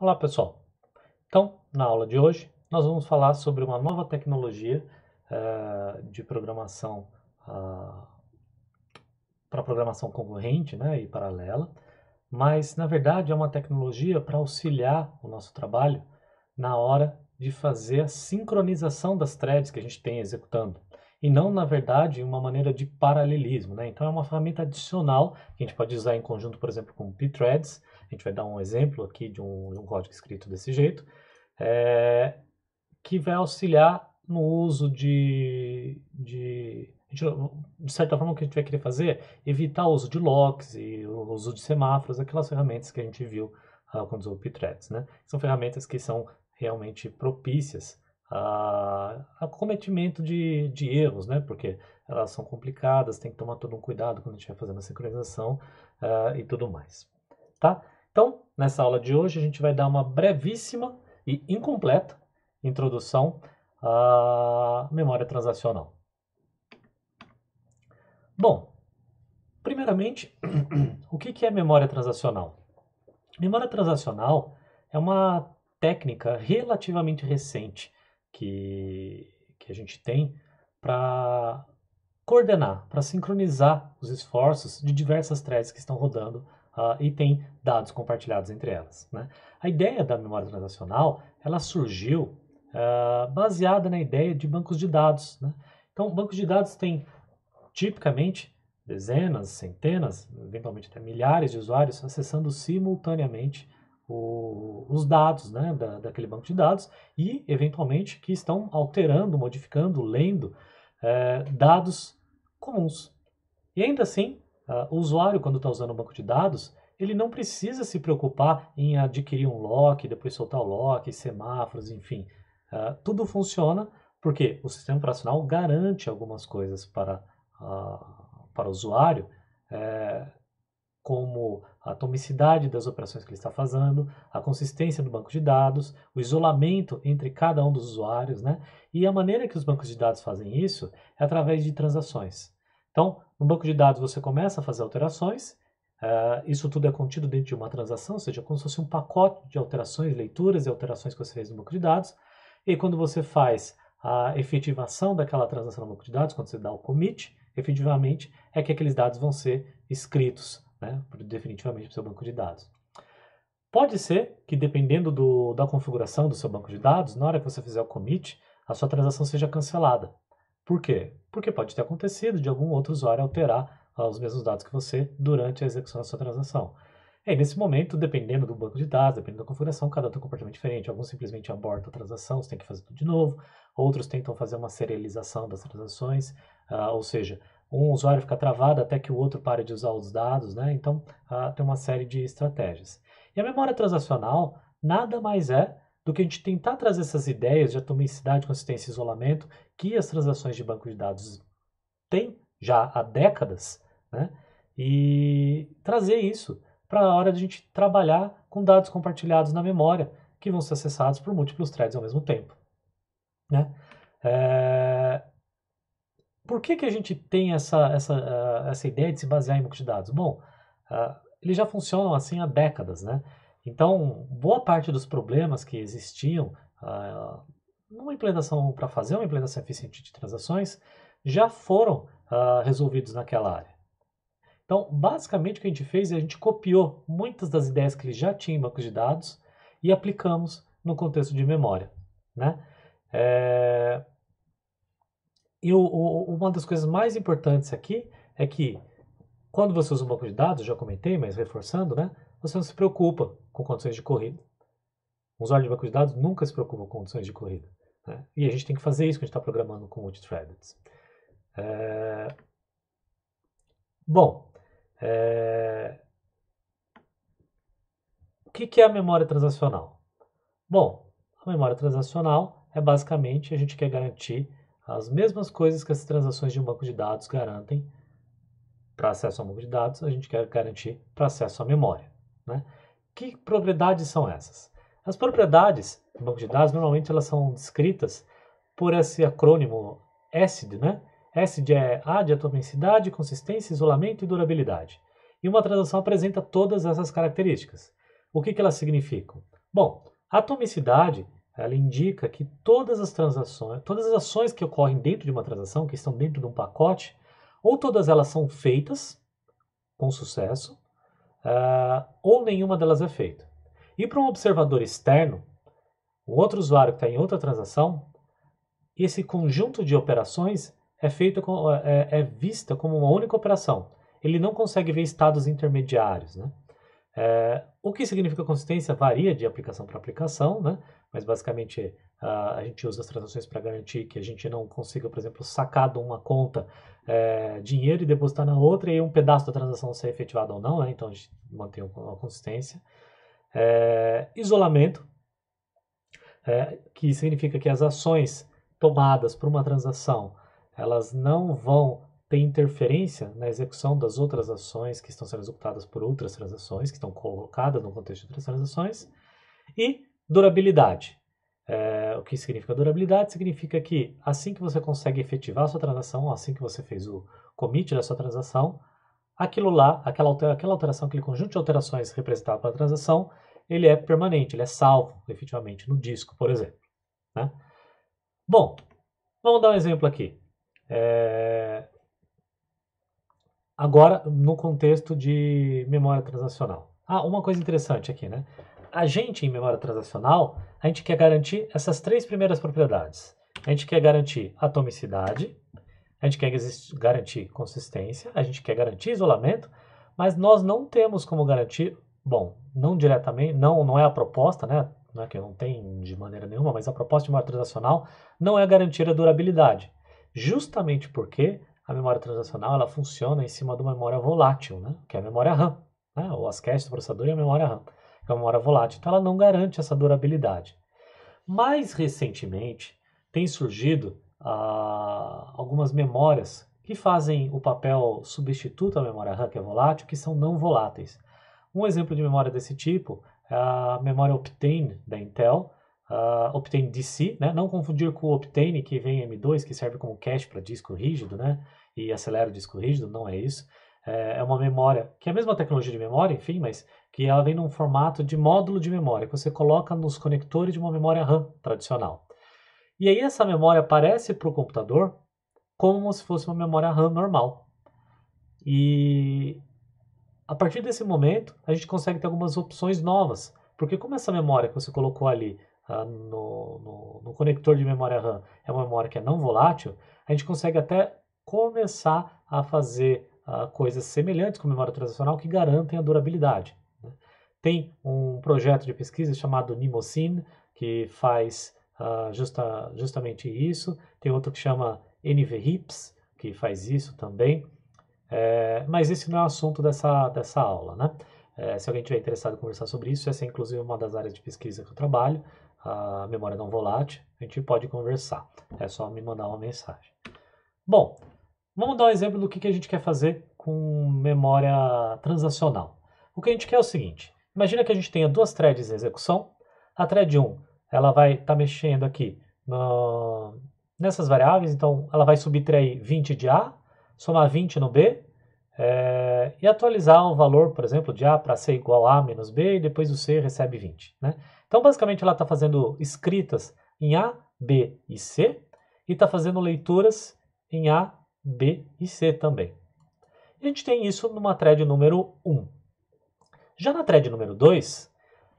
Olá pessoal! Então, na aula de hoje, nós vamos falar sobre uma nova tecnologia uh, de programação uh, para programação concorrente né, e paralela, mas na verdade é uma tecnologia para auxiliar o nosso trabalho na hora de fazer a sincronização das threads que a gente tem executando e não, na verdade, uma maneira de paralelismo. Né? Então, é uma ferramenta adicional que a gente pode usar em conjunto, por exemplo, com pthreads, a gente vai dar um exemplo aqui de um, de um código escrito desse jeito, é, que vai auxiliar no uso de, de, de certa forma, o que a gente vai querer fazer é evitar o uso de locks e o uso de semáforos, aquelas ferramentas que a gente viu uh, ah, quando usou o Pthreads, né? São ferramentas que são realmente propícias a, a cometimento de, de erros, né? Porque elas são complicadas, tem que tomar todo um cuidado quando a gente vai fazendo a sincronização uh, e tudo mais, tá? Então, nessa aula de hoje, a gente vai dar uma brevíssima e incompleta introdução à memória transacional. Bom, primeiramente, o que é memória transacional? Memória transacional é uma técnica relativamente recente que, que a gente tem para coordenar, para sincronizar os esforços de diversas threads que estão rodando uh, e tem dados compartilhados entre elas. Né? A ideia da memória transacional ela surgiu uh, baseada na ideia de bancos de dados. Né? Então, bancos de dados têm tipicamente dezenas, centenas, eventualmente até milhares de usuários acessando simultaneamente o, os dados né, da, daquele banco de dados e, eventualmente, que estão alterando, modificando, lendo é, dados comuns. E ainda assim, Uh, o usuário, quando está usando o um banco de dados, ele não precisa se preocupar em adquirir um lock, depois soltar o lock, semáforos, enfim. Uh, tudo funciona porque o sistema operacional garante algumas coisas para, uh, para o usuário, é, como a atomicidade das operações que ele está fazendo, a consistência do banco de dados, o isolamento entre cada um dos usuários, né? E a maneira que os bancos de dados fazem isso é através de transações. Então, no banco de dados você começa a fazer alterações, uh, isso tudo é contido dentro de uma transação, ou seja, como se fosse um pacote de alterações, leituras e alterações que você fez no banco de dados, e quando você faz a efetivação daquela transação no banco de dados, quando você dá o commit, efetivamente é que aqueles dados vão ser escritos né, definitivamente para o seu banco de dados. Pode ser que, dependendo do, da configuração do seu banco de dados, na hora que você fizer o commit, a sua transação seja cancelada. Por quê? Porque pode ter acontecido de algum outro usuário alterar ah, os mesmos dados que você durante a execução da sua transação. É, e aí, nesse momento, dependendo do banco de dados, dependendo da configuração, cada um tem um comportamento diferente. Alguns simplesmente abortam a transação, você tem que fazer tudo de novo. Outros tentam fazer uma serialização das transações, uh, ou seja, um usuário fica travado até que o outro pare de usar os dados, né? Então, uh, tem uma série de estratégias. E a memória transacional nada mais é do que a gente tentar trazer essas ideias de atomicidade, consistência e isolamento que as transações de banco de dados têm já há décadas, né? E trazer isso para a hora de a gente trabalhar com dados compartilhados na memória que vão ser acessados por múltiplos threads ao mesmo tempo, né? É... Por que, que a gente tem essa, essa, ah, essa ideia de se basear em banco de dados? Bom, uh, eles já funcionam assim há décadas, né? Então, boa parte dos problemas que existiam ah, numa implementação para fazer uma implementação eficiente de transações já foram ah, resolvidos naquela área. Então, basicamente o que a gente fez é a gente copiou muitas das ideias que já tinha em bancos de dados e aplicamos no contexto de memória, né? É... E o, o, uma das coisas mais importantes aqui é que quando você usa um banco de dados, já comentei, mas reforçando, né? você não se preocupa com condições de corrida. Um usuário de banco de dados nunca se preocupa com condições de corrida. Né? E a gente tem que fazer isso quando a gente está programando com multithreaded. É... Bom, é... o que, que é a memória transacional? Bom, a memória transacional é basicamente a gente quer garantir as mesmas coisas que as transações de um banco de dados garantem para acesso a um banco de dados, a gente quer garantir para acesso à memória. Né? Que propriedades são essas? As propriedades do banco de dados normalmente elas são descritas por esse acrônimo ACID, né? SID é A de atomicidade, consistência, isolamento e durabilidade. E uma transação apresenta todas essas características. O que, que elas significam? Bom, atomicidade ela indica que todas as transações, todas as ações que ocorrem dentro de uma transação, que estão dentro de um pacote, ou todas elas são feitas com sucesso, uh, ou nenhuma delas é feita. E para um observador externo, um outro usuário que está em outra transação, esse conjunto de operações é, feito com, é, é vista como uma única operação. Ele não consegue ver estados intermediários, né? É, o que significa consistência varia de aplicação para aplicação, né? mas basicamente a, a gente usa as transações para garantir que a gente não consiga, por exemplo, sacar de uma conta é, dinheiro e depositar na outra e um pedaço da transação ser efetivado ou não, né? então a gente mantém uma consistência. É, isolamento, é, que significa que as ações tomadas por uma transação elas não vão tem interferência na execução das outras ações que estão sendo executadas por outras transações, que estão colocadas no contexto de outras transações, e durabilidade. É, o que significa durabilidade? Significa que assim que você consegue efetivar a sua transação, assim que você fez o commit da sua transação, aquilo lá, aquela, aquela alteração, aquele conjunto de alterações representado pela transação, ele é permanente, ele é salvo efetivamente no disco, por exemplo. Né? Bom, vamos dar um exemplo aqui. É, Agora, no contexto de memória transacional. Ah, uma coisa interessante aqui, né? A gente, em memória transacional, a gente quer garantir essas três primeiras propriedades. A gente quer garantir atomicidade, a gente quer garantir consistência, a gente quer garantir isolamento, mas nós não temos como garantir, bom, não diretamente, não, não é a proposta, né? Não é que não tem de maneira nenhuma, mas a proposta de memória transacional não é garantir a durabilidade. Justamente porque a memória transacional ela funciona em cima de uma memória volátil, né? que é a memória RAM. Né? O ASCII do processador e a memória RAM, que é uma memória volátil. Então, ela não garante essa durabilidade. Mais recentemente, tem surgido ah, algumas memórias que fazem o papel substituto à memória RAM, que é volátil, que são não voláteis. Um exemplo de memória desse tipo é a memória Optane da Intel, uh, ah, Optane DC, né? Não confundir com o Optane, que vem M2, que serve como cache para disco rígido, né? E acelera o disco rígido, não é isso. É, é uma memória, que é a mesma tecnologia de memória, enfim, mas que ela vem num formato de módulo de memória, que você coloca nos conectores de uma memória RAM tradicional. E aí essa memória aparece para o computador como se fosse uma memória RAM normal. E a partir desse momento, a gente consegue ter algumas opções novas, porque como essa memória que você colocou ali ah, no, no, no conector de memória RAM é uma memória que é não volátil, a gente consegue até começar a fazer ah, coisas semelhantes com memória transacional que garantem a durabilidade. Né? Tem um projeto de pesquisa chamado Nimocin, que faz ah, justa, justamente isso. Tem outro que chama NVHIPS, que faz isso também. É, mas esse não é o assunto dessa, dessa aula, né? É, se alguém tiver interessado em conversar sobre isso, essa é inclusive uma das áreas de pesquisa que eu trabalho a memória não volátil, a gente pode conversar. É só me mandar uma mensagem. Bom, vamos dar um exemplo do que, a gente quer fazer com memória transacional. O que a gente quer é o seguinte: imagina que a gente tenha duas threads em execução. A thread 1 ela vai estar tá mexendo aqui no, nessas variáveis, então ela vai subtrair 20 de A, somar 20 no B é, e atualizar um valor, por exemplo, de A para C igual a, menos B, e depois o C recebe 20. Né? Então, basicamente, ela está fazendo escritas em A, B e C, e está fazendo leituras em A, B e C também. a gente tem isso numa thread número 1. Já na thread número 2,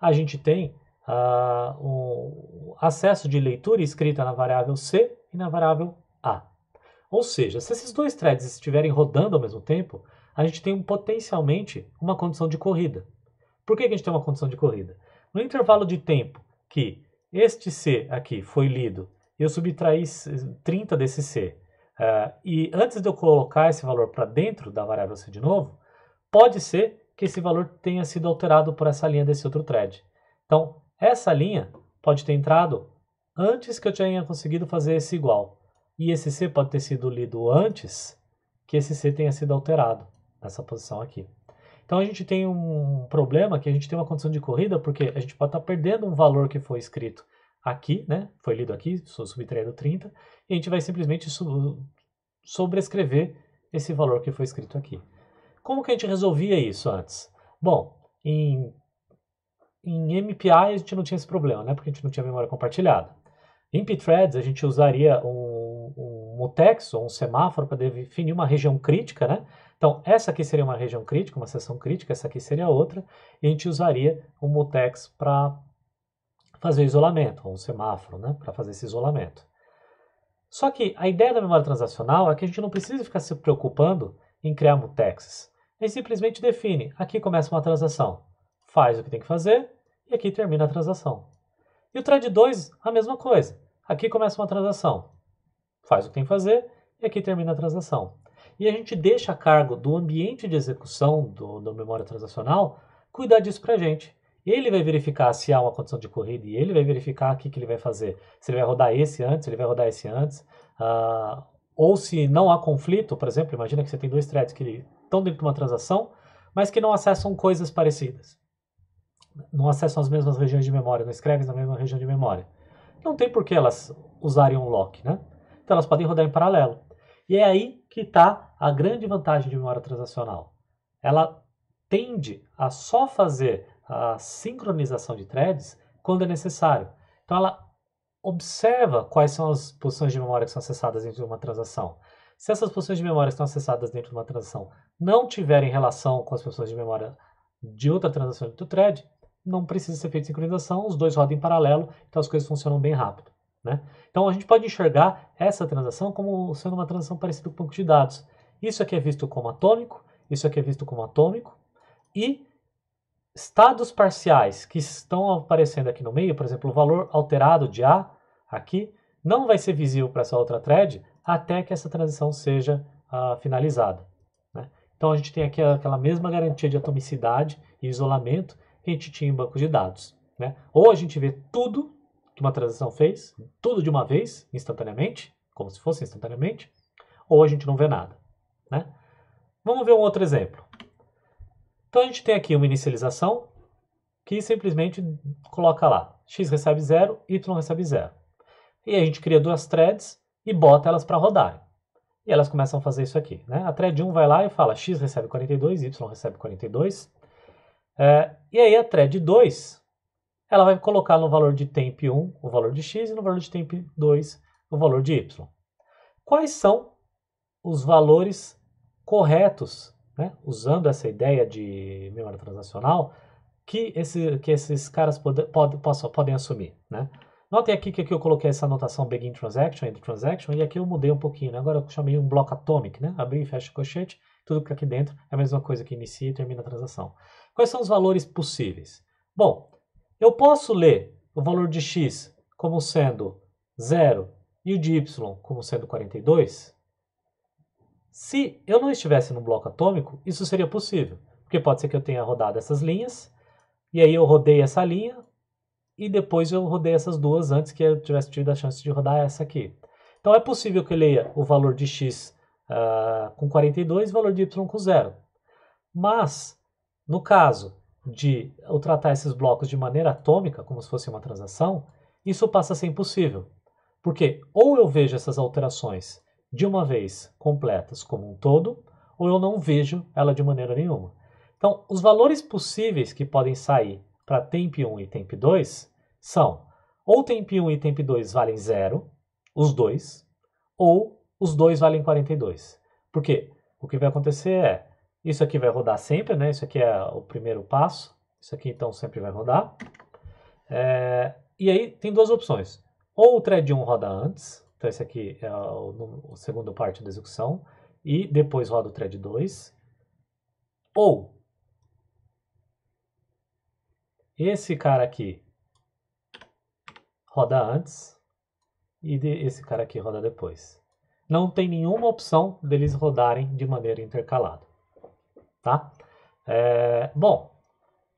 a gente tem uh, o acesso de leitura e escrita na variável C e na variável A. Ou seja, se esses dois threads estiverem rodando ao mesmo tempo, a gente tem um, potencialmente uma condição de corrida. Por que, que a gente tem uma condição de corrida? No intervalo de tempo que este C aqui foi lido, eu subtraí 30 desse C, uh, e antes de eu colocar esse valor para dentro da variável C de novo, pode ser que esse valor tenha sido alterado por essa linha desse outro thread. Então, essa linha pode ter entrado antes que eu tenha conseguido fazer esse igual. E esse C pode ter sido lido antes que esse C tenha sido alterado nessa posição aqui. Então a gente tem um problema que a gente tem uma condição de corrida porque a gente pode estar tá perdendo um valor que foi escrito aqui, né? Foi lido aqui, sou subtraindo 30, e a gente vai simplesmente sobrescrever esse valor que foi escrito aqui. Como que a gente resolvia isso antes? Bom, em, em MPI a gente não tinha esse problema, né? Porque a gente não tinha memória compartilhada. Em pthreads, a gente usaria um, um mutex ou um semáforo para definir uma região crítica, né? Então, essa aqui seria uma região crítica, uma seção crítica, essa aqui seria outra, e a gente usaria um mutex para fazer o isolamento, ou um semáforo, né? Para fazer esse isolamento. Só que a ideia da memória transacional é que a gente não precisa ficar se preocupando em criar mutexes. A gente simplesmente define, aqui começa uma transação, faz o que tem que fazer, e aqui termina a transação. E o trade 2, a mesma coisa. Aqui começa uma transação, faz o que tem que fazer e aqui termina a transação. E a gente deixa a cargo do ambiente de execução do, da memória transacional cuidar disso para a gente. Ele vai verificar se há uma condição de corrida e ele vai verificar o que, que ele vai fazer. Se ele vai rodar esse antes, se ele vai rodar esse antes. Uh, ou se não há conflito, por exemplo, imagina que você tem dois threads que estão dentro de uma transação, mas que não acessam coisas parecidas não acessam as mesmas regiões de memória, não escrevem na mesma região de memória. Não tem por que elas usarem um lock, né? Então elas podem rodar em paralelo. E é aí que está a grande vantagem de memória transacional. Ela tende a só fazer a sincronização de threads quando é necessário. Então ela observa quais são as posições de memória que são acessadas dentro de uma transação. Se essas posições de memória que estão acessadas dentro de uma transação não tiverem relação com as posições de memória de outra transação do thread, não precisa ser feita sincronização, os dois rodam em paralelo, então as coisas funcionam bem rápido. Né? Então a gente pode enxergar essa transação como sendo uma transação parecida com banco de dados. Isso aqui é visto como atômico, isso aqui é visto como atômico, e estados parciais que estão aparecendo aqui no meio, por exemplo, o valor alterado de A aqui, não vai ser visível para essa outra thread até que essa transição seja uh, finalizada. Né? Então a gente tem aqui aquela mesma garantia de atomicidade e isolamento que a gente tinha em banco de dados. Né? Ou a gente vê tudo que uma transação fez, tudo de uma vez, instantaneamente, como se fosse instantaneamente, ou a gente não vê nada. Né? Vamos ver um outro exemplo. Então a gente tem aqui uma inicialização que simplesmente coloca lá x recebe 0, y recebe 0. E a gente cria duas threads e bota elas para rodar. E elas começam a fazer isso aqui. Né? A thread 1 vai lá e fala x recebe 42, y recebe 42. É, e aí a thread 2, ela vai colocar no valor de temp 1 o valor de x e no valor de temp 2 o valor de y. Quais são os valores corretos, né? usando essa ideia de memória transacional, que, esse, que esses caras pode, pode, podem assumir, né? Notem aqui que aqui eu coloquei essa anotação begin transaction, end transaction, e aqui eu mudei um pouquinho, né? agora eu chamei um bloco atomic, né? abri e fecha o cochete, tudo que é aqui dentro é a mesma coisa que inicia e termina a transação. Quais são os valores possíveis? Bom, eu posso ler o valor de x como sendo 0 e o de y como sendo 42? Se eu não estivesse no bloco atômico, isso seria possível, porque pode ser que eu tenha rodado essas linhas, e aí eu rodei essa linha, e depois eu rodei essas duas antes que eu tivesse tido a chance de rodar essa aqui. Então é possível que eu leia o valor de x uh, com 42 valor de y com zero. Mas, no caso de eu tratar esses blocos de maneira atômica, como se fosse uma transação, isso passa a ser impossível. Porque ou eu vejo essas alterações de uma vez completas como um todo, ou eu não vejo ela de maneira nenhuma. Então, os valores possíveis que podem sair para temp1 e temp2 são ou temp1 e temp2 valem zero, os dois, ou os dois valem 42. Por quê? O que vai acontecer é, isso aqui vai rodar sempre, né? Isso aqui é o primeiro passo. Isso aqui, então, sempre vai rodar. É, e aí, tem duas opções. Ou o thread 1 roda antes, então esse aqui é o, o segundo parte da execução, e depois roda o thread 2. Ou esse cara aqui roda antes e esse cara aqui roda depois não tem nenhuma opção deles rodarem de maneira intercalada, tá? É, bom,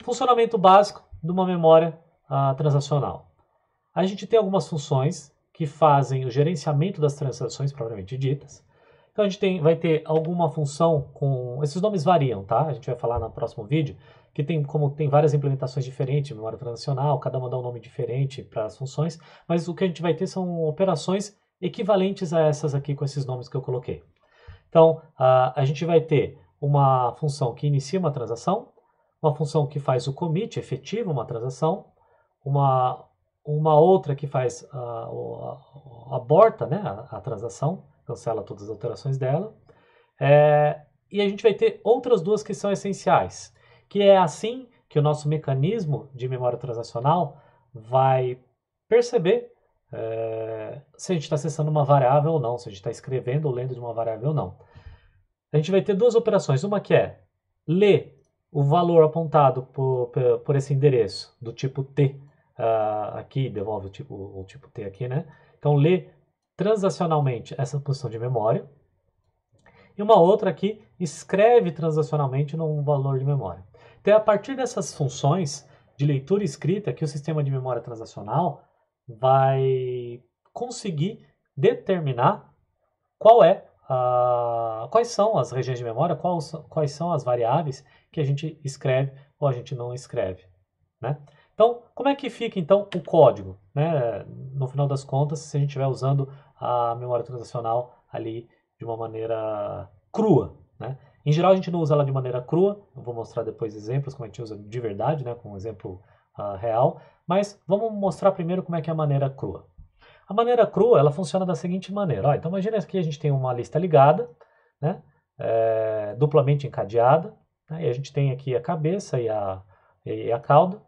funcionamento básico de uma memória ah, transacional. A gente tem algumas funções que fazem o gerenciamento das transações propriamente ditas. Então a gente tem, vai ter alguma função com. Esses nomes variam, tá? A gente vai falar no próximo vídeo, que tem como tem várias implementações diferentes, memória transacional, cada uma dá um nome diferente para as funções, mas o que a gente vai ter são operações equivalentes a essas aqui com esses nomes que eu coloquei. Então, a, a gente vai ter uma função que inicia uma transação, uma função que faz o commit, efetiva uma transação, uma, uma outra que faz a, aborta né, a, a, transação, cancela todas as alterações dela, é, e a gente vai ter outras duas que são essenciais, que é assim que o nosso mecanismo de memória transacional vai perceber é, se a gente está acessando uma variável ou não, se a gente está escrevendo ou lendo de uma variável ou não. A gente vai ter duas operações. Uma que é ler o valor apontado por, por esse endereço do tipo T uh, aqui, devolve o tipo, o tipo T aqui, né? Então, lê transacionalmente essa posição de memória. E uma outra aqui escreve transacionalmente num valor de memória. Então, é a partir dessas funções de leitura e escrita que o sistema de memória transacional vai conseguir determinar qual é a, quais são as regiões de memória, quais, quais são as variáveis que a gente escreve ou a gente não escreve, né? Então, como é que fica então o código, né? No final das contas, se a gente estiver usando a memória transacional ali de uma maneira crua, né? Em geral, a gente não usa ela de maneira crua. Eu vou mostrar depois exemplos como a gente usa de verdade, né? Com um exemplo ah, real, mas vamos mostrar primeiro como é que é a maneira crua. A maneira crua, ela funciona da seguinte maneira. Ó, então, imagina que a gente tem uma lista ligada, né, é, duplamente encadeada, né, e a gente tem aqui a cabeça e a, e a cauda,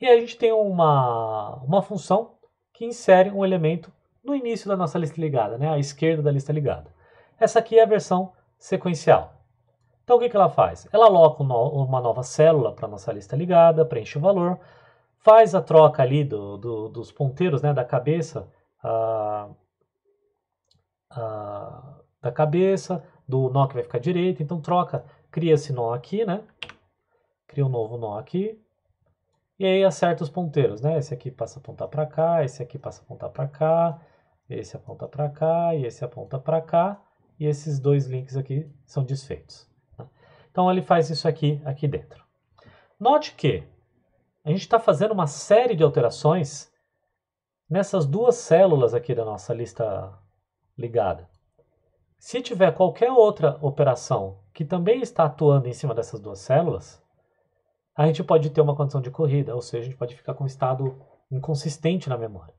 e a gente tem uma, uma função que insere um elemento no início da nossa lista ligada, né, à esquerda da lista ligada. Essa aqui é a versão sequencial. Então o que, que ela faz? Ela aloca uma nova célula para a nossa lista ligada, preenche o valor, faz a troca ali do, do, dos ponteiros, né, da cabeça, ah, ah, da cabeça, do nó que vai ficar direito, então troca, cria esse nó aqui, né, cria um novo nó aqui, e aí acerta os ponteiros, né, esse aqui passa a apontar para cá, esse aqui passa a apontar para cá, esse aponta para cá, e esse aponta para cá, e esses dois links aqui são desfeitos. Então ele faz isso aqui, aqui dentro. Note que a gente está fazendo uma série de alterações nessas duas células aqui da nossa lista ligada. Se tiver qualquer outra operação que também está atuando em cima dessas duas células, a gente pode ter uma condição de corrida, ou seja, a gente pode ficar com um estado inconsistente na memória.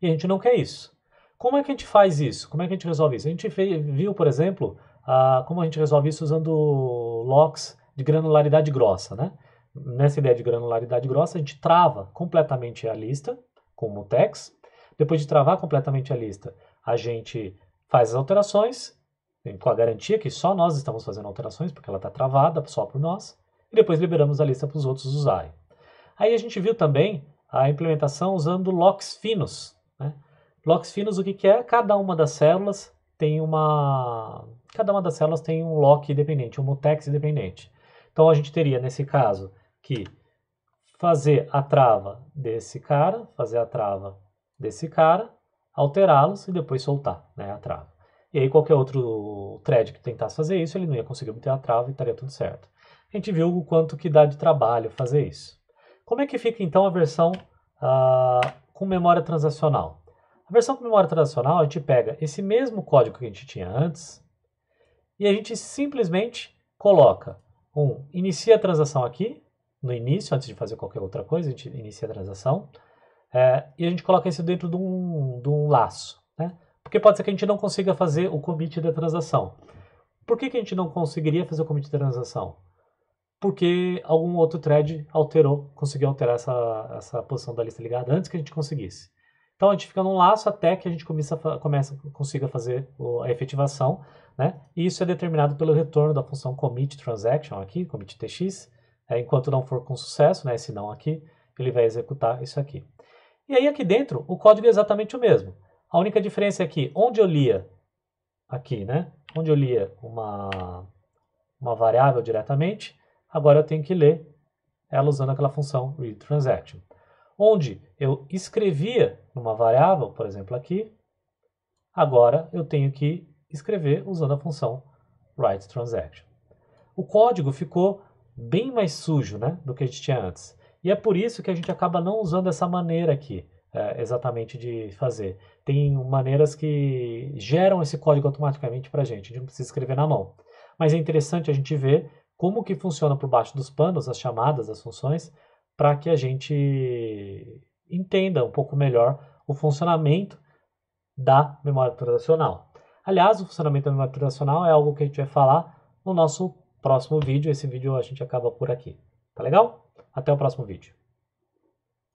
E a gente não quer isso. Como é que a gente faz isso? Como é que a gente resolve isso? A gente viu, por exemplo, ah, como a gente resolve isso usando locks de granularidade grossa, né? Nessa ideia de granularidade grossa, a gente trava completamente a lista com mutex. Depois de travar completamente a lista, a gente faz as alterações, com a garantia que só nós estamos fazendo alterações, porque ela está travada só por nós, e depois liberamos a lista para os outros usarem. Aí a gente viu também a implementação usando locks finos. Né? Locks finos, o que, que é? Cada uma das células tem uma. Cada uma das células tem um lock dependente, um mutex dependente. Então a gente teria, nesse caso, que fazer a trava desse cara, fazer a trava desse cara, alterá-los e depois soltar né, a trava. E aí qualquer outro thread que tentasse fazer isso, ele não ia conseguir obter a trava e estaria tudo certo. A gente viu o quanto que dá de trabalho fazer isso. Como é que fica então a versão ah, com memória transacional? A versão com memória tradicional, a gente pega esse mesmo código que a gente tinha antes e a gente simplesmente coloca um inicia a transação aqui, no início, antes de fazer qualquer outra coisa, a gente inicia a transação, é, e a gente coloca isso dentro de um, de um laço, né? Porque pode ser que a gente não consiga fazer o commit da transação. Por que, que a gente não conseguiria fazer o commit da transação? Porque algum outro thread alterou, conseguiu alterar essa, essa posição da lista ligada antes que a gente conseguisse. Então a gente fica num laço até que a gente começa, começa consiga fazer a efetivação, né? E isso é determinado pelo retorno da função commit transaction aqui, commit tx. É, né? enquanto não for com sucesso, né? Esse não aqui, ele vai executar isso aqui. E aí aqui dentro o código é exatamente o mesmo. A única diferença é que onde eu lia aqui, né? Onde eu lia uma uma variável diretamente, agora eu tenho que ler ela usando aquela função read transaction onde eu escrevia numa variável, por exemplo aqui, agora eu tenho que escrever usando a função write_transaction. O código ficou bem mais sujo né, do que a gente tinha antes. E é por isso que a gente acaba não usando essa maneira aqui é, exatamente de fazer. Tem maneiras que geram esse código automaticamente para a gente, a gente não precisa escrever na mão. Mas é interessante a gente ver como que funciona por baixo dos panos, as chamadas, as funções, para que a gente entenda um pouco melhor o funcionamento da memória transacional. Aliás, o funcionamento da memória transacional é algo que a gente vai falar no nosso próximo vídeo. Esse vídeo a gente acaba por aqui. Tá legal? Até o próximo vídeo.